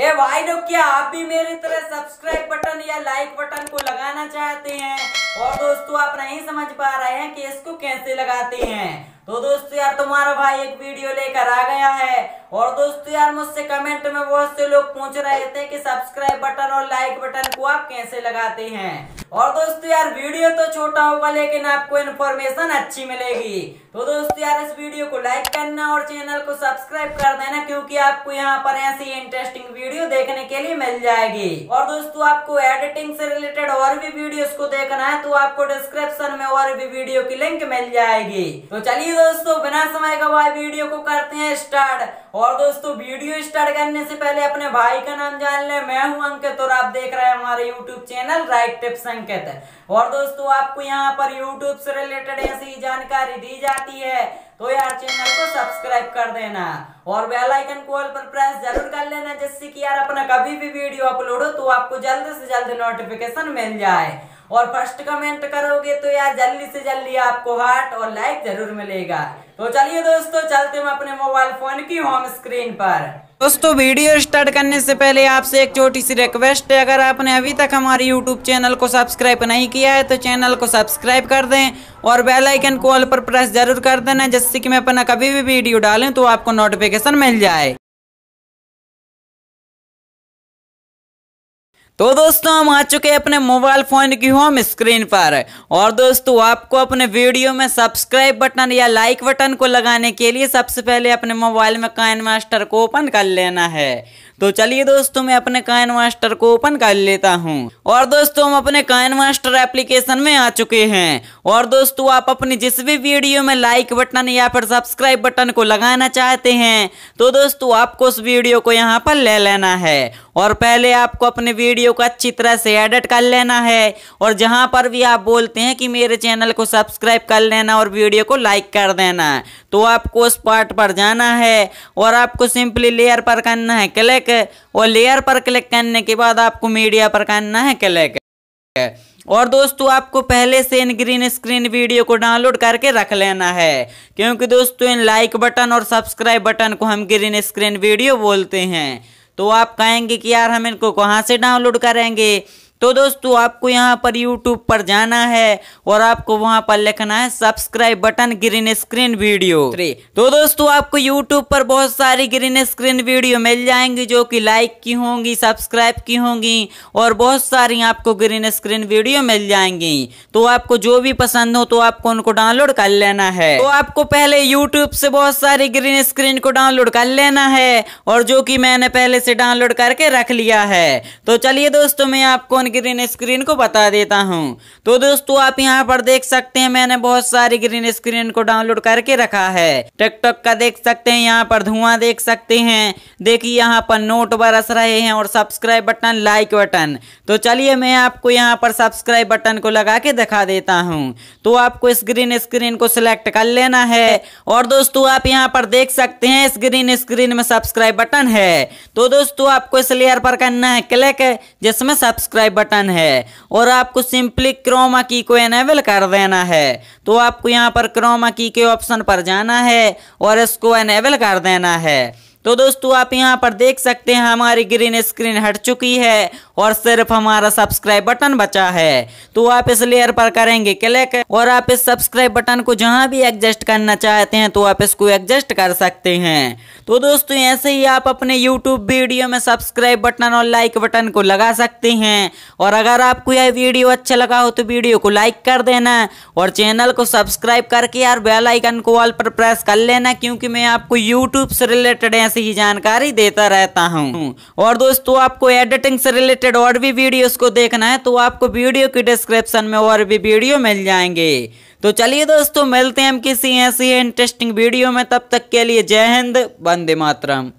ए भाई लोग क्या आप भी मेरी तरह सब्सक्राइब बटन या लाइक बटन को लगाना चाहते हैं और दोस्तों आप नहीं समझ पा रहे हैं कि इसको कैसे लगाते हैं तो दोस्तों यार तुम्हारा भाई एक वीडियो लेकर आ गया है और दोस्तों यार मुझसे कमेंट में बहुत से लोग पूछ रहे थे कि सब्सक्राइब बटन और लाइक बटन को आप कैसे लगाते हैं और दोस्तों यार वीडियो तो छोटा होगा लेकिन आपको इन्फॉर्मेशन अच्छी मिलेगी तो दोस्तों यार इस वीडियो को लाइक करना और चैनल को सब्सक्राइब कर देना क्योंकि आपको यहाँ पर ऐसी इंटरेस्टिंग वीडियो देखने के लिए मिल जाएगी और दोस्तों आपको एडिटिंग से रिलेटेड और भी वीडियो को देखना है तो आपको डिस्क्रिप्शन में और भी वीडियो की लिंक मिल जाएगी तो चलिए दोस्तों बिना समय का भाई वीडियो को करते हैं स्टार्ट और दोस्तों वीडियो स्टार्ट करने से पहले अपने भाई का नाम जान ले मैं हूं अंकित और आप देख रहे हैं हमारे YouTube channel right tips Ankit और दोस्तों आपको यहां पर यूट्यूब से रिलेटेड ऐसी जानकारी दी जाती है तो यार चैनल को सब्सक्राइब कर देना और बेल आइकन को ऑल पर प्रेस जरूर कर लेना जिससे कि यार अपना कभी भी वीडियो अपलोड हो तो आपको जल्द से जल्द नोटिफिकेशन मिल जाए और फर्स्ट कमेंट करोगे तो यार जल्दी से जल्दी आपको हार्ट और लाइक जरूर मिलेगा तो चलिए दोस्तों चलते हम अपने मोबाइल फोन की होम स्क्रीन पर दोस्तों वीडियो स्टार्ट करने से पहले आपसे एक छोटी सी रिक्वेस्ट है अगर आपने अभी तक हमारे YouTube चैनल को सब्सक्राइब नहीं किया है तो चैनल को सब्सक्राइब कर दें और बेल आइकन को ऑल पर प्रेस जरूर कर देना जिससे कि मैं अपना कभी भी वीडियो डालें तो आपको नोटिफिकेशन मिल जाए तो दोस्तों हम आ चुके हैं अपने मोबाइल फ़ोन की होम स्क्रीन पर और दोस्तों आपको अपने वीडियो में सब्सक्राइब बटन या लाइक बटन को लगाने के लिए सबसे पहले अपने मोबाइल में काइन मास्टर को ओपन कर लेना है तो चलिए दोस्तों मैं अपने काइन मास्टर को ओपन कर लेता हूँ और दोस्तों हम अपने काइन मास्टर एप्लीकेशन में आ चुके हैं और दोस्तों आप अपनी जिस भी वीडियो में लाइक बटन या फिर सब्सक्राइब बटन को लगाना चाहते हैं तो दोस्तों आपको उस वीडियो को यहाँ पर ले लेना है और पहले आपको अपने वीडियो को अच्छी तरह से एडिट कर लेना है और जहाँ पर भी आप बोलते हैं कि मेरे चैनल को सब्सक्राइब कर लेना और वीडियो को लाइक कर देना तो आपको उस पार्ट पर जाना है और आपको सिंपली लेयर पर करना है क्लिक और लेयर पर क्लिक करने के बाद आपको मीडिया पर करना है क्लिक और दोस्तों आपको पहले से इन ग्रीन स्क्रीन वीडियो को डाउनलोड करके रख लेना है क्योंकि दोस्तों इन लाइक बटन और सब्सक्राइब बटन को हम ग्रीन स्क्रीन वीडियो बोलते हैं तो आप कहेंगे कि यार हम इनको कहाँ से डाउनलोड करेंगे तो दोस्तों आपको यहाँ पर यूट्यूब पर जाना है और आपको वहाँ पर लिखना है subscribe button green screen video तो दोस्तों आपको यूट्यूब पर बहुत सारी ग्रीन स्क्रीन वीडियो मिल जाएंगी जो कि लाइक की होंगी सब्सक्राइब की होंगी और बहुत सारी आपको ग्रीन स्क्रीन वीडियो मिल जाएंगी तो आपको जो भी पसंद हो तो आपको उनको डाउनलोड कर लेना है तो आपको पहले यूट्यूब से बहुत सारी ग्रीन स्क्रीन को डाउनलोड कर लेना है और जो की मैंने पहले से डाउनलोड करके रख लिया है तो चलिए दोस्तों में आपको ऑन ग्रीन स्क्रीन को बता देता हूँ तो दोस्तों आप यहाँ पर देख सकते हैं मैंने बहुत सारी ग्रीन स्क्रीन को डाउनलोड करके रखा है टिकटॉक का देख सकते हैं यहाँ पर धुआं देख सकते हैं देखिए यहाँ पर नोट बरस रहे हैं और सब्सक्राइब बटन लाइक बटन तो चलिए मैं आपको यहाँ पर सब्सक्राइब बटन को लगा के दिखा देता हूँ तो आपको इस ग्रीन स्क्रीन को सिलेक्ट कर लेना है और दोस्तों आप यहाँ पर देख सकते हैं इस ग्रीन स्क्रीन में सब्सक्राइब बटन है तो दोस्तों आपको इस लेयर पर करना है क्लिक जिसमें सब्सक्राइब बटन है और आपको सिंपली क्रोमा की को एनेबल कर देना है तो आपको यहाँ पर क्रोमा की के ऑप्शन पर जाना है और इसको एनेबल कर देना है तो दोस्तों आप यहाँ पर देख सकते हैं हमारी ग्रीन स्क्रीन हट चुकी है और सिर्फ हमारा सब्सक्राइब बटन बचा है तो आप इस लेयर पर करेंगे क्लिक और आप इस सब्सक्राइब बटन को जहाँ भी एडजस्ट करना चाहते हैं तो आप इसको एडजस्ट कर सकते हैं तो दोस्तों ऐसे ही आप अपने यूट्यूब वीडियो में सब्सक्राइब बटन और लाइक बटन को लगा सकते हैं और अगर आपको यह वीडियो अच्छा लगा हो तो वीडियो को लाइक कर देना और चैनल को सब्सक्राइब करके यार बेलाइकन को ऑल पर प्रेस कर लेना क्योंकि मैं आपको यूट्यूब से रिलेटेड ऐसे ही जानकारी देता रहता हूँ और दोस्तों आपको एडिटिंग से रिलेटेड और भी वीडियोस को देखना है तो आपको वीडियो की डिस्क्रिप्शन में और भी वीडियो मिल जाएंगे तो चलिए दोस्तों मिलते हैं हम किसी ऐसी इंटरेस्टिंग वीडियो में तब तक के लिए जय हिंद वंदे मातरम